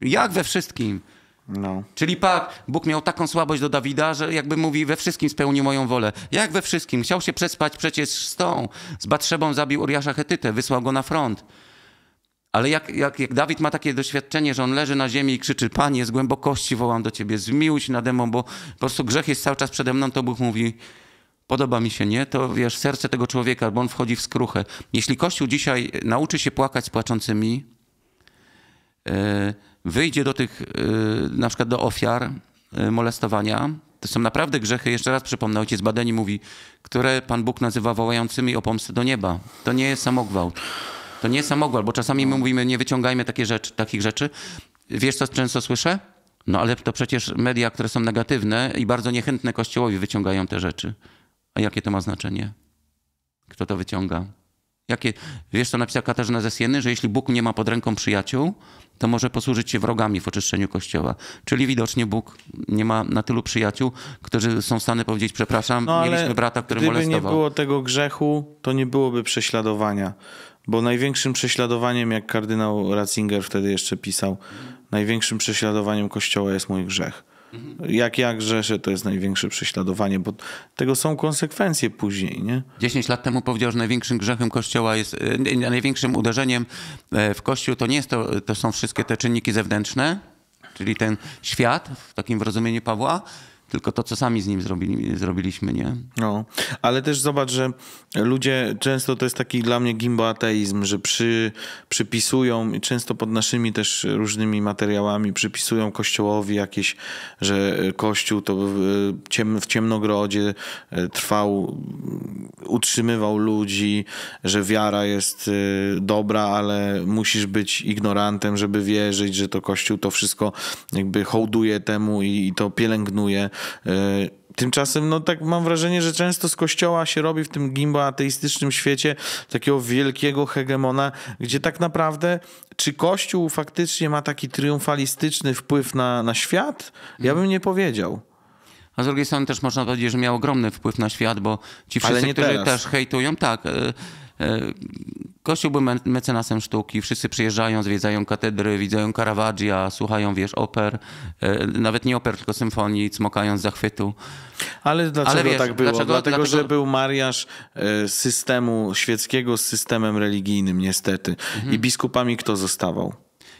Jak we wszystkim. No. Czyli pa, Bóg miał taką słabość do Dawida, że jakby mówi, we wszystkim spełnił moją wolę. Jak we wszystkim? Chciał się przespać przecież z tą. Z Batrzebą zabił Uriasza Chetytę, wysłał go na front. Ale jak, jak, jak Dawid ma takie doświadczenie, że on leży na ziemi i krzyczy, Panie, z głębokości wołam do Ciebie, zmiłuj się nade mną, bo po prostu grzech jest cały czas przede mną, to Bóg mówi, podoba mi się, nie? To wiesz, serce tego człowieka, bo on wchodzi w skruchę. Jeśli Kościół dzisiaj nauczy się płakać z płaczącymi... Yy, wyjdzie do tych, y, na przykład do ofiar y, molestowania, to są naprawdę grzechy, jeszcze raz przypomnę, ojciec Badeni mówi, które Pan Bóg nazywa wołającymi o pomstę do nieba. To nie jest samogwałt. To nie jest samogwałt, bo czasami my mówimy, nie wyciągajmy takie rzeczy, takich rzeczy. Wiesz, co często słyszę? No ale to przecież media, które są negatywne i bardzo niechętne Kościołowi wyciągają te rzeczy. A jakie to ma znaczenie? Kto to wyciąga? Jakie, wiesz, co napisała Katarzyna ze Sieny, że jeśli Bóg nie ma pod ręką przyjaciół, to może posłużyć się wrogami w oczyszczeniu Kościoła. Czyli widocznie Bóg nie ma na tylu przyjaciół, którzy są w stanie powiedzieć przepraszam, no, mieliśmy brata, który gdyby molestował. Gdyby nie było tego grzechu, to nie byłoby prześladowania. Bo największym prześladowaniem, jak kardynał Ratzinger wtedy jeszcze pisał, największym prześladowaniem Kościoła jest mój grzech. Mhm. Jak jak że to jest największe prześladowanie, bo tego są konsekwencje później, nie? 10 lat temu powiedział, że największym grzechem Kościoła jest, e, największym uderzeniem e, w Kościół to nie jest to, to są wszystkie te czynniki zewnętrzne, czyli ten świat w takim rozumieniu Pawła, tylko to, co sami z nim zrobili, zrobiliśmy, nie? No, ale też zobacz, że ludzie, często to jest taki dla mnie gimboateizm, że przy, przypisują, często pod naszymi też różnymi materiałami, przypisują Kościołowi jakieś, że Kościół to w, ciem, w Ciemnogrodzie e, trwał, utrzymywał ludzi, że wiara jest e, dobra, ale musisz być ignorantem, żeby wierzyć, że to Kościół to wszystko jakby hołduje temu i, i to pielęgnuje Y, tymczasem, no tak mam wrażenie, że często z kościoła się robi w tym gimbo ateistycznym świecie takiego wielkiego hegemona, gdzie tak naprawdę czy kościół faktycznie ma taki triumfalistyczny wpływ na, na świat? Ja bym nie powiedział. A z drugiej strony też można powiedzieć, że miał ogromny wpływ na świat, bo ci wszyscy, którzy teraz. też hejtują, tak. Yy, yy Kościół był mecenasem sztuki, wszyscy przyjeżdżają, zwiedzają katedry, widzą Caravaggia, słuchają, wiesz, oper, e, nawet nie oper, tylko symfonii, cmokają z zachwytu. Ale dlaczego Ale wiesz, tak było? Dlaczego, Dlatego, że był mariaż e, systemu świeckiego z systemem religijnym niestety. Mhm. I biskupami kto zostawał?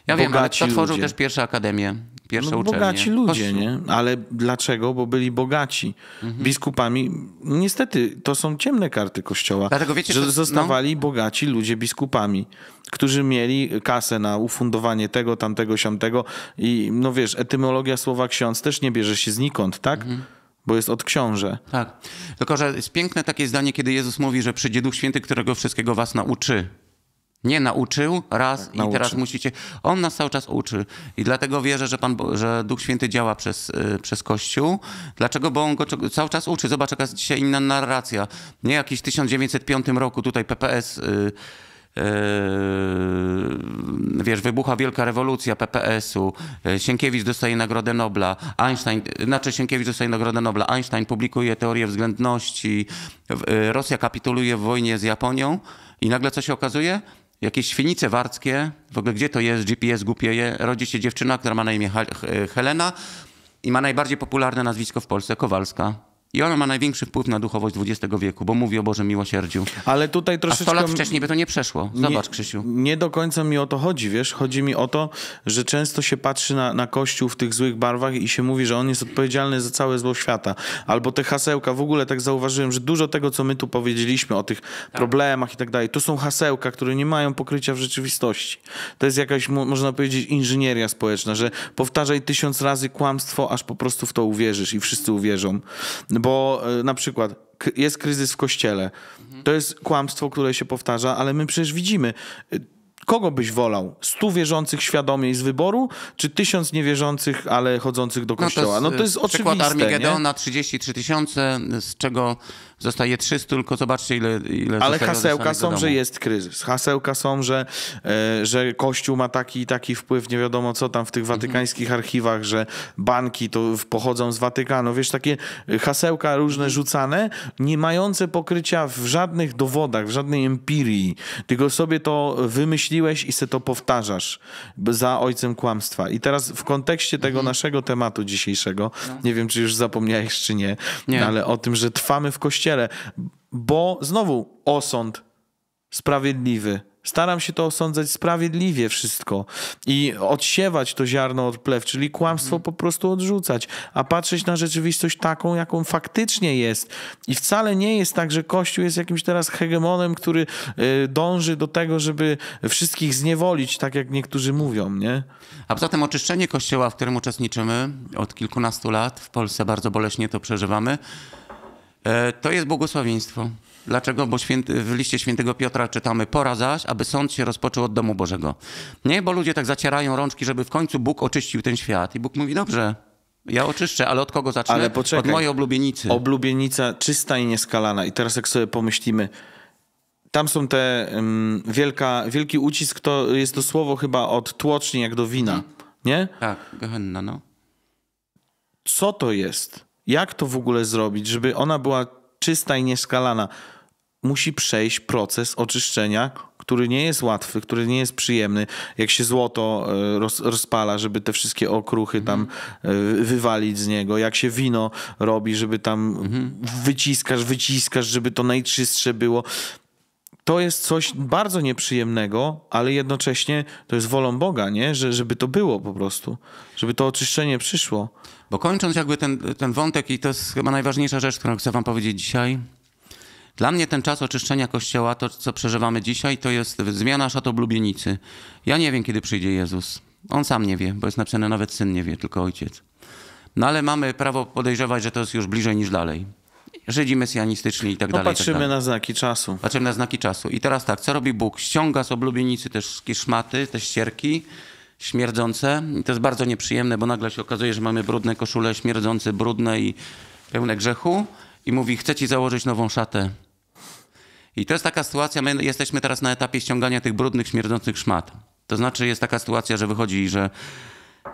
Ja wiem, ale kto tworzył ludzie. też pierwsze akademie, pierwsze no, uczelnie? Bogaci ludzie, nie? Ale dlaczego? Bo byli bogaci. Mhm. Biskupami, no niestety, to są ciemne karty kościoła, Dlatego wiecie, że to, no. zostawali no. bogaci ludzie biskupami, którzy mieli kasę na ufundowanie tego, tamtego, siamtego i no wiesz, etymologia słowa ksiądz też nie bierze się znikąd, tak? Mhm bo jest od książę. Tak. Tylko, że jest piękne takie zdanie, kiedy Jezus mówi, że przyjdzie Duch Święty, którego wszystkiego was nauczy. Nie nauczył raz tak, i nauczy. teraz musicie. On nas cały czas uczy. I dlatego wierzę, że, Pan, że Duch Święty działa przez, yy, przez Kościół. Dlaczego? Bo on go cały czas uczy. Zobacz, jaka jest dzisiaj inna narracja. Nie jakiś 1905 roku tutaj PPS. Yy, Yy, wiesz, wybucha wielka rewolucja PPS-u, y, Sienkiewicz dostaje Nagrodę Nobla, Einstein, y, znaczy Sienkiewicz dostaje Nagrodę Nobla, Einstein publikuje teorię względności, y, Rosja kapituluje w wojnie z Japonią i nagle co się okazuje? jakieś świnice warckie, w ogóle gdzie to jest, GPS głupieje, rodzi się dziewczyna, która ma na imię Helena i ma najbardziej popularne nazwisko w Polsce, Kowalska. I ona ma największy wpływ na duchowość XX wieku, bo mówi o Bożym miłosierdziu. Ale tutaj troszeczkę... A 100 lat wcześniej by to nie przeszło. Zobacz, nie, Krzysiu. Nie do końca mi o to chodzi, wiesz? Chodzi mi o to, że często się patrzy na, na Kościół w tych złych barwach i się mówi, że on jest odpowiedzialny za całe zło świata. Albo te hasełka. W ogóle tak zauważyłem, że dużo tego, co my tu powiedzieliśmy o tych tak. problemach i tak dalej, to są hasełka, które nie mają pokrycia w rzeczywistości. To jest jakaś, można powiedzieć, inżynieria społeczna, że powtarzaj tysiąc razy kłamstwo, aż po prostu w to uwierzysz i wszyscy uwierzą bo e, na przykład jest kryzys w kościele. To jest kłamstwo, które się powtarza, ale my przecież widzimy. Kogo byś wolał? Stu wierzących świadomie z wyboru, czy tysiąc niewierzących, ale chodzących do no kościoła? No to jest, no to jest przykład oczywiste. Przykład armii Gedeona, 33 tysiące, z czego zostaje 300, tylko zobaczcie ile, ile Ale hasełka są, że jest kryzys. Hasełka są, że, e, że Kościół ma taki taki wpływ, nie wiadomo co tam w tych mhm. watykańskich archiwach, że banki to pochodzą z Watykanu. Wiesz, takie hasełka różne mhm. rzucane, nie mające pokrycia w żadnych dowodach, w żadnej empirii, tylko sobie to wymyślić wymyśliłeś i se to powtarzasz za ojcem kłamstwa. I teraz w kontekście tego mhm. naszego tematu dzisiejszego, no. nie wiem, czy już zapomniałeś, czy nie, nie, ale o tym, że trwamy w kościele, bo znowu osąd sprawiedliwy Staram się to osądzać sprawiedliwie wszystko i odsiewać to ziarno od plew, czyli kłamstwo po prostu odrzucać, a patrzeć na rzeczywistość taką, jaką faktycznie jest. I wcale nie jest tak, że Kościół jest jakimś teraz hegemonem, który y, dąży do tego, żeby wszystkich zniewolić, tak jak niektórzy mówią, nie? A poza tym oczyszczenie Kościoła, w którym uczestniczymy od kilkunastu lat, w Polsce bardzo boleśnie to przeżywamy, e, to jest błogosławieństwo. Dlaczego? Bo święty, w liście świętego Piotra czytamy pora zaś, aby sąd się rozpoczął od domu Bożego. Nie, bo ludzie tak zacierają rączki, żeby w końcu Bóg oczyścił ten świat. I Bóg mówi, dobrze, ja oczyszczę, ale od kogo zacznę? Ale poczekaj, od mojej oblubienicy. Oblubienica czysta i nieskalana. I teraz jak sobie pomyślimy, tam są te um, wielka, wielki ucisk, to jest to słowo chyba od tłoczni jak do wina, mhm. nie? Tak, Gehenna, no. Co to jest? Jak to w ogóle zrobić, żeby ona była czysta i nieskalana? musi przejść proces oczyszczenia, który nie jest łatwy, który nie jest przyjemny. Jak się złoto e, roz, rozpala, żeby te wszystkie okruchy tam mhm. e, wywalić z niego, jak się wino robi, żeby tam mhm. wyciskasz, wyciskasz, żeby to najczystsze było. To jest coś bardzo nieprzyjemnego, ale jednocześnie to jest wolą Boga, nie? Że, żeby to było po prostu, żeby to oczyszczenie przyszło. Bo kończąc jakby ten, ten wątek i to jest chyba najważniejsza rzecz, którą chcę wam powiedzieć dzisiaj, dla mnie ten czas oczyszczenia Kościoła, to co przeżywamy dzisiaj, to jest zmiana szatoblubienicy. Ja nie wiem, kiedy przyjdzie Jezus. On sam nie wie, bo jest napisane nawet syn nie wie, tylko ojciec. No ale mamy prawo podejrzewać, że to jest już bliżej niż dalej. Żydzi mesjanistyczni i tak dalej. Patrzymy tak na znaki czasu. Patrzymy na znaki czasu. I teraz tak, co robi Bóg? Ściąga z oblubienicy te szmaty, te ścierki śmierdzące. I to jest bardzo nieprzyjemne, bo nagle się okazuje, że mamy brudne koszule, śmierdzące, brudne i pełne grzechu. I mówi, chce ci założyć nową szatę. I to jest taka sytuacja, my jesteśmy teraz na etapie ściągania tych brudnych, śmierdzących szmat. To znaczy jest taka sytuacja, że wychodzi, że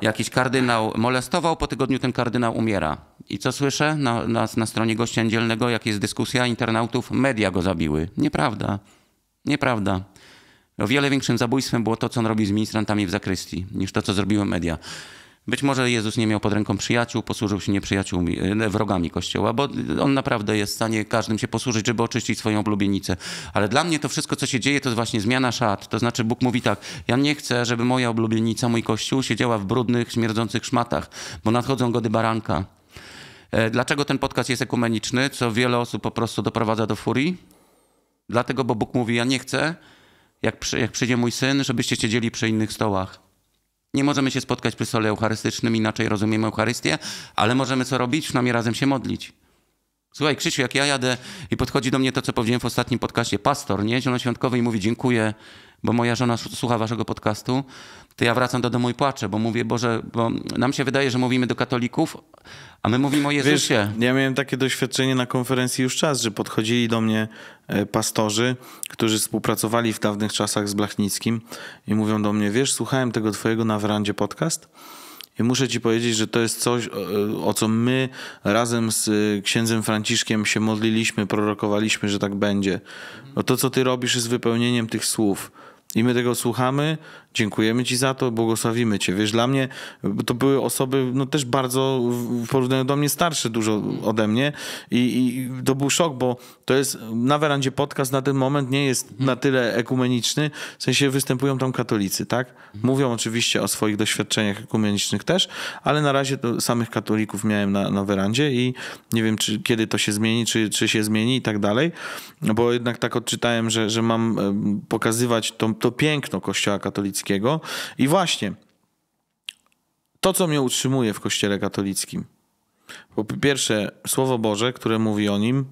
jakiś kardynał molestował, po tygodniu ten kardynał umiera. I co słyszę na, na, na stronie gościa niedzielnego, jak jest dyskusja internautów, media go zabiły. Nieprawda. Nieprawda. O wiele większym zabójstwem było to, co on robi z ministrantami w zakrystii, niż to, co zrobiły media. Być może Jezus nie miał pod ręką przyjaciół, posłużył się nieprzyjaciółmi, e, wrogami Kościoła, bo on naprawdę jest w stanie każdym się posłużyć, żeby oczyścić swoją oblubienicę. Ale dla mnie to wszystko, co się dzieje, to jest właśnie zmiana szat. To znaczy Bóg mówi tak, ja nie chcę, żeby moja oblubienica, mój Kościół siedziała w brudnych, śmierdzących szmatach, bo nadchodzą gody baranka. E, dlaczego ten podcast jest ekumeniczny, co wiele osób po prostu doprowadza do furii? Dlatego, bo Bóg mówi, ja nie chcę, jak, przy, jak przyjdzie mój syn, żebyście siedzieli przy innych stołach. Nie możemy się spotkać przy stole eucharystycznym, inaczej rozumiemy Eucharystię, ale możemy co robić? Przynajmniej razem się modlić. Słuchaj, Krzysiu, jak ja jadę i podchodzi do mnie to, co powiedziałem w ostatnim podcaście, pastor, nie? Zielonoświątkowy i mówi dziękuję, bo moja żona słucha waszego podcastu to ja wracam do domu i płaczę, bo mówię, Boże, bo nam się wydaje, że mówimy do katolików, a my mówimy o Jezusie. Wiesz, ja miałem takie doświadczenie na konferencji już czas, że podchodzili do mnie e, pastorzy, którzy współpracowali w dawnych czasach z Blachnickim i mówią do mnie, wiesz, słuchałem tego twojego na werandzie podcast i muszę ci powiedzieć, że to jest coś, o e, co my razem z e, księdzem Franciszkiem się modliliśmy, prorokowaliśmy, że tak będzie. No to, co ty robisz, jest wypełnieniem tych słów. I my tego słuchamy dziękujemy Ci za to, błogosławimy Cię. Wiesz, dla mnie to były osoby no też bardzo w porównaniu do mnie starsze dużo ode mnie i, i to był szok, bo to jest na werandzie podcast na ten moment nie jest na tyle ekumeniczny, w sensie występują tam katolicy, tak? Mówią oczywiście o swoich doświadczeniach ekumenicznych też, ale na razie to samych katolików miałem na, na werandzie i nie wiem, czy kiedy to się zmieni, czy, czy się zmieni i tak dalej, bo jednak tak odczytałem, że, że mam pokazywać to, to piękno kościoła katolickiego, katolickiego. I właśnie to, co mnie utrzymuje w Kościele katolickim, po pierwsze, Słowo Boże, które mówi o nim,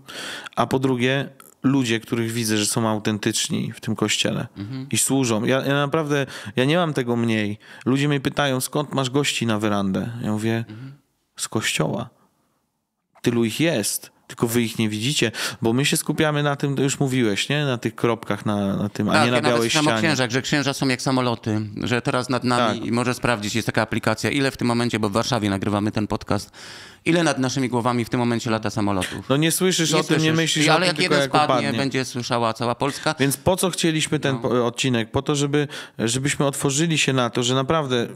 a po drugie, ludzie, których widzę, że są autentyczni w tym kościele mhm. i służą. Ja, ja, naprawdę, ja nie mam tego mniej. Ludzie mnie pytają, skąd masz gości na werandę? Ja mówię, mhm. z kościoła. Tylu ich jest tylko wy ich nie widzicie, bo my się skupiamy na tym, to już mówiłeś, nie? Na tych kropkach, na, na tym, a tak, nie na białej ścianie. Tak, księżach, że księża są jak samoloty, że teraz nad nami, tak. może sprawdzić, jest taka aplikacja, ile w tym momencie, bo w Warszawie nagrywamy ten podcast, ile nad naszymi głowami w tym momencie lata samolotów. No nie słyszysz nie o słyszysz. tym, nie myślisz I, o tym, jak jeden jak spadnie, upadnie. będzie słyszała cała Polska. Więc po co chcieliśmy ten no. odcinek? Po to, żeby, żebyśmy otworzyli się na to, że naprawdę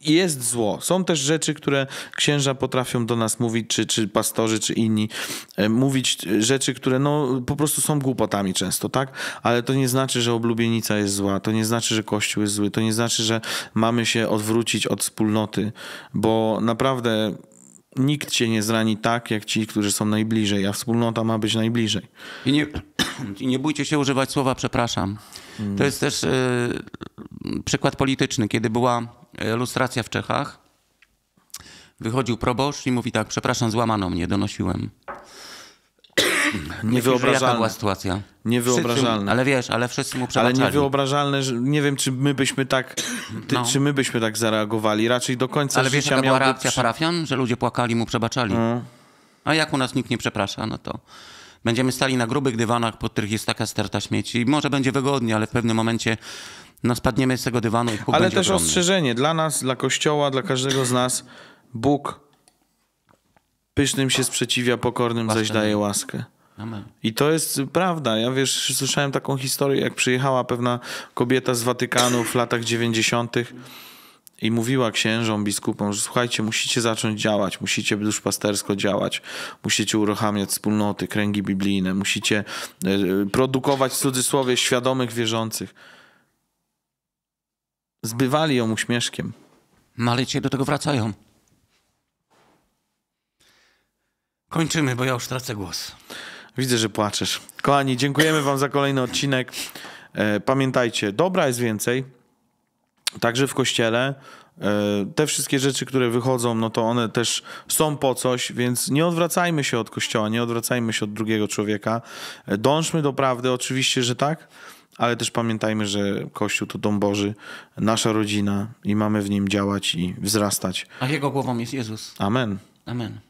jest zło. Są też rzeczy, które księża potrafią do nas mówić, czy, czy pastorzy, czy inni, e, mówić e, rzeczy, które no, po prostu są głupotami często, tak? Ale to nie znaczy, że oblubienica jest zła, to nie znaczy, że Kościół jest zły, to nie znaczy, że mamy się odwrócić od wspólnoty, bo naprawdę nikt cię nie zrani tak, jak ci, którzy są najbliżej, a wspólnota ma być najbliżej. I nie, i nie bójcie się używać słowa przepraszam. To jest też y, przykład polityczny. Kiedy była e, lustracja w Czechach, wychodził proboszcz i mówi tak, przepraszam, złamano mnie, donosiłem. Niewyobrażalne. Jaka była sytuacja. ale wiesz, ale wszyscy mu przebaczali. Ale niewyobrażalne, że nie wiem, czy my byśmy tak, ty, no. czy my byśmy tak zareagowali. Raczej do końca ale Ale wiesz, jaka była reakcja przy... parafian? Że ludzie płakali, mu przebaczali. No. A jak u nas nikt nie przeprasza, no to... Będziemy stali na grubych dywanach, pod których jest taka sterta śmieci. Może będzie wygodnie, ale w pewnym momencie no, spadniemy z tego dywanu i Bóg Ale też ogromny. ostrzeżenie dla nas, dla Kościoła, dla każdego z nas. Bóg pysznym się sprzeciwia, pokornym Właśnie. zaś daje łaskę. Amen. I to jest prawda. Ja wiesz, słyszałem taką historię, jak przyjechała pewna kobieta z Watykanu w latach 90 i mówiła księżom, biskupom, że słuchajcie, musicie zacząć działać, musicie duszpastersko działać, musicie uruchamiać wspólnoty, kręgi biblijne, musicie e, e, produkować w cudzysłowie świadomych wierzących. Zbywali ją uśmieszkiem. No do tego wracają. Kończymy, bo ja już tracę głos. Widzę, że płaczesz. Kochani, dziękujemy wam za kolejny odcinek. E, pamiętajcie, dobra jest więcej. Także w kościele e, te wszystkie rzeczy, które wychodzą, no to one też są po coś, więc nie odwracajmy się od kościoła, nie odwracajmy się od drugiego człowieka. E, dążmy do prawdy, oczywiście, że tak, ale też pamiętajmy, że Kościół to dom Boży, nasza rodzina i mamy w nim działać i wzrastać. A jego głową jest Jezus. Amen. Amen.